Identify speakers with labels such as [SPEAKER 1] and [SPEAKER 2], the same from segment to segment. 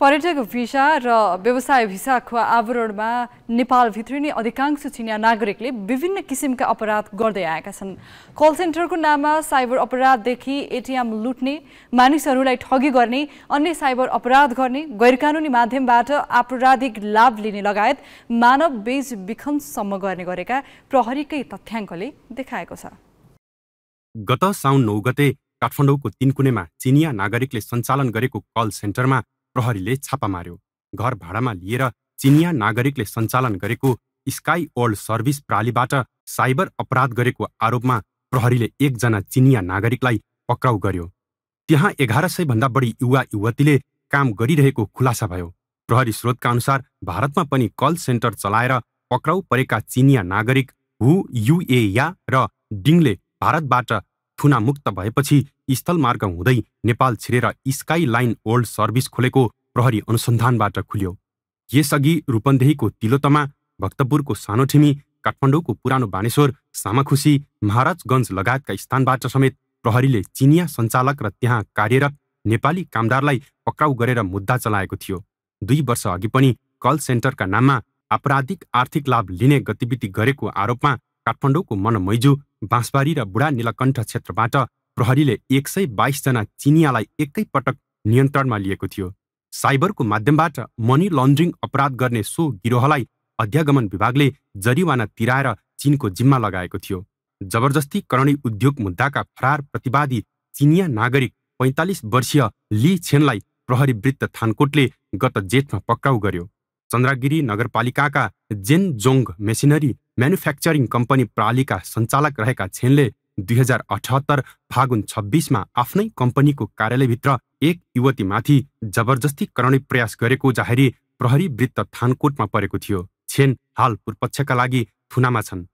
[SPEAKER 1] पर्यटक भिसा र व्यवसाय भिसाको आवरणमा नेपाल नै अधिकांश चिनिया नागरिकले विभिन्न किसिमका अपराध गर्दै आएका छन् कल सेन्टरको नाममा साइबर अपराधदेखि एटिएम लुट्ने मानिसहरूलाई ठगी गर्ने अन्य साइबर अपराध गर्ने गैर कानुनी माध्यमबाट आपराधिक लाभ लिने लगायत मानव बेज बिखनसम्म गर्ने गरेका प्रहरीकै तथ्याङ्कले देखाएको छ
[SPEAKER 2] गत साउन नौ गते काठमाडौँको तिनकुनेमा चिनिया नागरिकले सञ्चालन गरेको कल सेन्टरमा प्रहरीले छापा मार्यो घर भाडामा लिएर चिनिया नागरिकले सञ्चालन गरेको स्काई ओल्ड सर्भिस प्रालीबाट साइबर अपराध गरेको आरोपमा प्रहरीले एकजना चिनिया नागरिकलाई पक्राउ गर्यो त्यहाँ एघार सयभन्दा बढी युवा युवतीले काम गरिरहेको खुलासा भयो प्रहरी स्रोतका अनुसार भारतमा पनि कल सेन्टर चलाएर पक्राउ परेका चिनिया नागरिक हु या र डिङले भारतबाट थुनामुक्त भएपछि स्थलमार्ग हुँदै नेपाल छिरेर स्काई लाइन ओल्ड सर्भिस खोलेको प्रहरी अनुसन्धानबाट खुल्यो यसअघि रूपन्देहीको तिलोतमा भक्तपुरको सानोठिमी काठमाडौँको पुरानो बानेश्वर सामाखुसी महाराजगञ्ज लगायतका स्थानबाट समेत प्रहरीले चिनिया सञ्चालक र त्यहाँ कार्यरत नेपाली कामदारलाई पक्राउ गरेर मुद्दा चलाएको थियो दुई वर्ष अघि पनि कल सेन्टरका नाममा आपराधिक आर्थिक लाभ लिने गतिविधि गरेको आरोपमा काठमाडौँको मनमैजु बाँसबारी र बुढा निलकण्ठ क्षेत्रबाट प्रहरीले एक सय बाइसजना चिनियाँलाई एकैपटक नियन्त्रणमा लिएको थियो साइबरको माध्यमबाट मनी लन्ड्रिङ अपराध गर्ने सो गिरोहलाई अध्यागमन विभागले जरिवाना तिराएर चिनको जिम्मा लगाएको थियो जबरजस्ती करणी उद्योग मुद्दाका फरार प्रतिवादी चिनिया नागरिक पैँतालिस वर्षीय ली छेनलाई प्रहरी वृत्त थानकोटले गत जेठमा पक्राउ गर्यो चन्द्रगिरी नगरपालिकाका Zhen Zhong machinery manufacturing company प्रालीका सञ्चालक रहेका छेनले दुई हजार अठहत्तर फागुन छब्बिसमा आफ्नै कम्पनीको कार्यालयभित्र एक युवतीमाथि जबरजस्ती करणे प्रयास गरेको जाहेरी प्रहरी वृत्त थानकोटमा परेको थियो छेन हाल पूर्वपक्षका लागि थुनामा छन्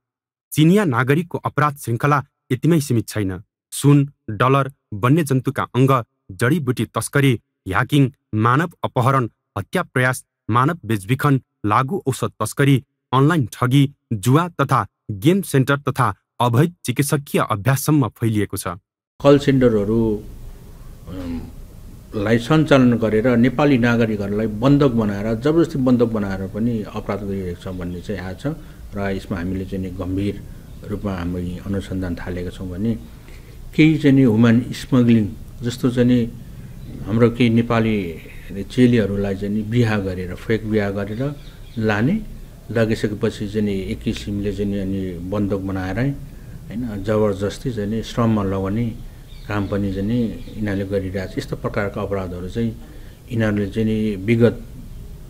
[SPEAKER 2] चिनिया नागरिकको अपराध श्रृङ्खला यतिमै सीमित छैन सुन डलर वन्यजन्तुका अङ्ग जडीबुटी तस्करी ह्याकिङ मानव अपहरण हत्या प्रयास मानव बेचबिखन लागु औषध तस्करी अनलाइन ठगी जुवा तथा गेम सेन्टर तथा अवैध चिकित्सकीय अभ्याससम्म फैलिएको छ
[SPEAKER 1] कल सेन्टरहरू लाई सञ्चालन गरेर नेपाली नागरिकहरूलाई बन्धक बनाएर जबरजस्ती बन्धक बनाएर पनि अपराध गरिरहेको छ भन्ने चाहिँ आएको छ र यसमा हामीले चाहिँ गम्भीर रूपमा हामी अनुसन्धान थालेका छौँ भने केही चाहिँ नि ह्युमन स्मग्लिङ जस्तो चाहिँ नि हाम्रो केही नेपाली चेलीहरूलाई चाहिँ नि बिहा गरेर फेक बिहा गरेर लाने लगिसकेपछि चाहिँ नि एक किसिमले चाहिँ अनि बन्दुक बनाएर होइन जबरजस्ती चाहिँ श्रममा लगाउने काम पनि चाहिँ नि यिनीहरूले गरिरहेको यस्तो प्रकारका अपराधहरू चाहिँ यिनीहरूले चाहिँ नि विगत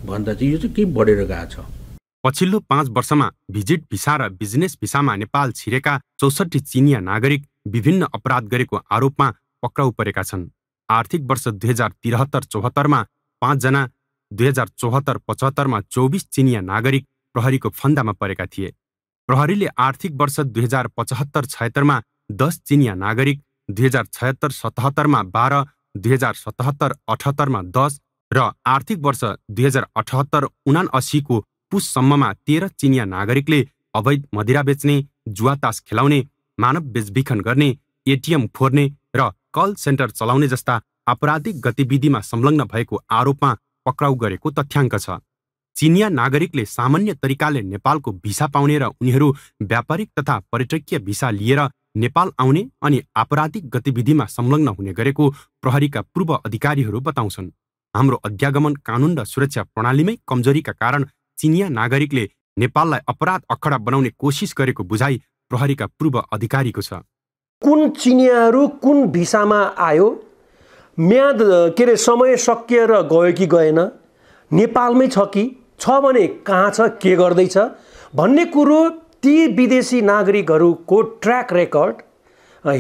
[SPEAKER 1] भन्दा चाहिँ यो चाहिँ के बढेर गएको छ
[SPEAKER 2] पछिल्लो पाँच वर्षमा भिजिट भिसा र बिजनेस भिसामा नेपाल छिरेका चौसठी चिनिया नागरिक विभिन्न अपराध गरेको आरोपमा पक्राउ परेका छन् आर्थिक वर्ष दुई हजार त्रिहत्तर चौहत्तरमा पाँचजना दुई हजार चौहत्तर पचहत्तरमा चौबिस चिनिया नागरिक प्रहरीको फन्दामा परेका थिए प्रहरीले आर्थिक वर्ष दुई हजार पचहत्तर छयत्तरमा दस चिनिया नागरिक दुई हजार छयत्तर सतहत्तरमा बाह्र दुई हजार सतहत्तर अठहत्तरमा दस र आर्थिक वर्ष दुई हजार अठहत्तर उना अस्सीको पुससम्ममा तेह्र चिनिया नागरिकले अवैध मदिरा बेच्ने जुवातास खेलाउने मानव बेचबिखन गर्ने एटिएम फोर्ने र कल सेन्टर चलाउने जस्ता आपराधिक गतिविधिमा संलग्न भएको आरोपमा पक्राउ गरेको तथ्याङ्क छ चिनिया नागरिकले सामान्य तरिकाले नेपालको भिसा पाउने र उनीहरू व्यापारिक तथा पर्यटकीय भिसा लिएर नेपाल आउने अनि आपराधिक गतिविधिमा संलग्न हुने गरेको प्रहरीका पूर्व अधिकारीहरू बताउँछन् हाम्रो अध्यागमन कानुन र सुरक्षा प्रणालीमै कमजोरीका कारण चिनिया नागरिकले नेपाललाई अपराध अखडा बनाउने कोसिस गरेको बुझाइ प्रहरीका पूर्व अधिकारीको छ
[SPEAKER 3] कुन चिनियाहरू कुन भिसामा आयो म्याद के अरे समय सकिएर गयो कि गएन नेपालमै छ कि छ भने कहाँ छ के गर्दैछ भन्ने कुरो ती विदेशी नागरिकहरूको ट्र्याक रेकर्ड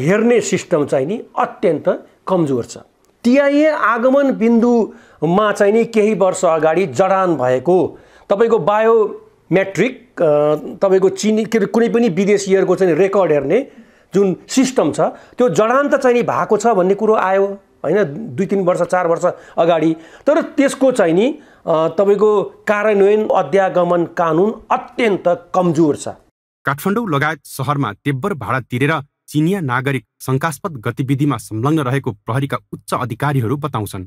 [SPEAKER 3] हेर्ने सिस्टम चाहिँ नि अत्यन्त कमजोर छ टिआइए आगमन बिन्दुमा चाहिँ नि केही वर्ष अगाडि जडान भएको तपाईँको बायोमेट्रिक तपाईँको चिनी के अरे कुनै पनि विदेशीहरूको चाहिँ रेकर्ड हेर्ने जुन सिस्टम छ त्यो जडान त चाहिँ नि भएको छ भन्ने कुरो आयो होइन दुई तिन वर्ष चार वर्ष अगाडि तर त्यसको चाहिँ नि तपाईँको कार्यान्वयन अध्यागमन कानुन अत्यन्त
[SPEAKER 2] कमजोर छ काठमाडौँ लगायत सहरमा तेब्बर भाडा तिरेर चिनिया नागरिक शङ्कास्पद गतिविधिमा संलग्न रहेको प्रहरीका उच्च अधिकारीहरू बताउँछन्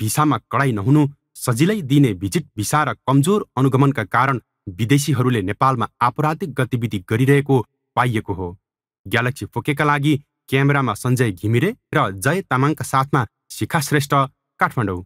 [SPEAKER 2] भिसामा कडाई नहुनु सजिलै दिने भिजिट भिसा र कमजोर अनुगमनका कारण विदेशीहरूले नेपालमा आपराधिक गतिविधि गरिरहेको पाइएको हो ग्यालेक्सी फोकेका लागि क्यामेरामा सञ्जय घिमिरे र जय तामाङका साथमा शिखा श्रेष्ठ काठमाडौँ